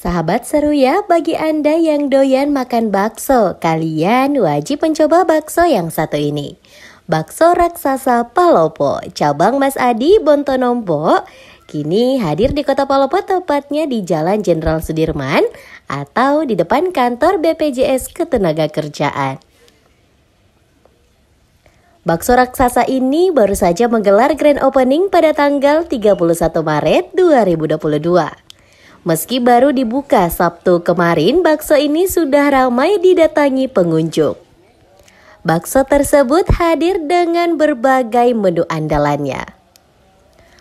Sahabat seru ya bagi Anda yang doyan makan bakso, kalian wajib mencoba bakso yang satu ini. Bakso raksasa Palopo, cabang Mas Adi Bontonompo, kini hadir di Kota Palopo tepatnya di Jalan Jenderal Sudirman atau di depan kantor BPJS Ketenagakerjaan. Bakso raksasa ini baru saja menggelar grand opening pada tanggal 31 Maret 2022. Meski baru dibuka Sabtu kemarin, bakso ini sudah ramai didatangi pengunjung. Bakso tersebut hadir dengan berbagai menu andalannya.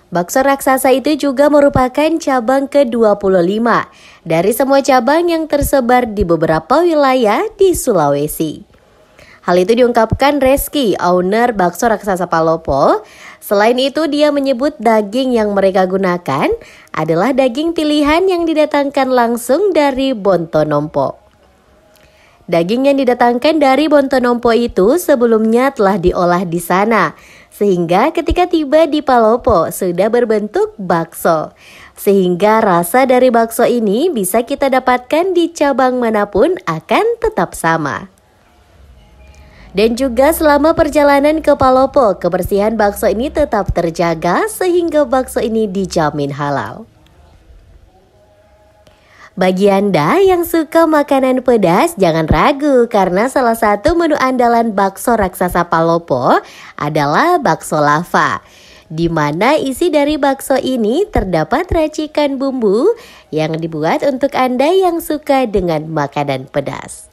Bakso raksasa itu juga merupakan cabang ke-25 dari semua cabang yang tersebar di beberapa wilayah di Sulawesi. Hal itu diungkapkan Reski, owner Bakso Raksasa Palopo. Selain itu, dia menyebut daging yang mereka gunakan adalah daging pilihan yang didatangkan langsung dari Bontonompo. Daging yang didatangkan dari Bontonompo itu sebelumnya telah diolah di sana, sehingga ketika tiba di Palopo sudah berbentuk bakso. Sehingga rasa dari bakso ini bisa kita dapatkan di cabang manapun akan tetap sama. Dan juga selama perjalanan ke Palopo, kebersihan bakso ini tetap terjaga sehingga bakso ini dijamin halal. Bagi Anda yang suka makanan pedas, jangan ragu karena salah satu menu andalan bakso raksasa Palopo adalah bakso lava. Di mana isi dari bakso ini terdapat racikan bumbu yang dibuat untuk Anda yang suka dengan makanan pedas.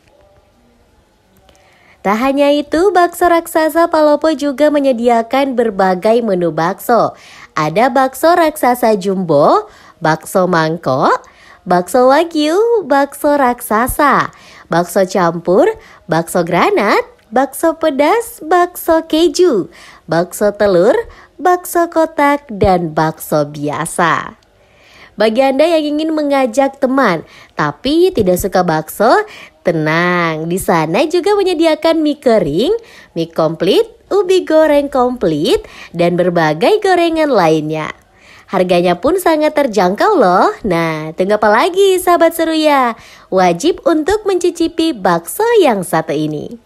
Tak hanya itu, bakso raksasa Palopo juga menyediakan berbagai menu bakso. Ada bakso raksasa jumbo, bakso mangkok, bakso wagyu, bakso raksasa, bakso campur, bakso granat, bakso pedas, bakso keju, bakso telur, bakso kotak, dan bakso biasa. Bagi Anda yang ingin mengajak teman tapi tidak suka bakso, Tenang, di sana juga menyediakan mie kering, mie komplit, ubi goreng komplit, dan berbagai gorengan lainnya. Harganya pun sangat terjangkau loh. Nah, tunggu apa lagi sahabat seru ya? Wajib untuk mencicipi bakso yang satu ini.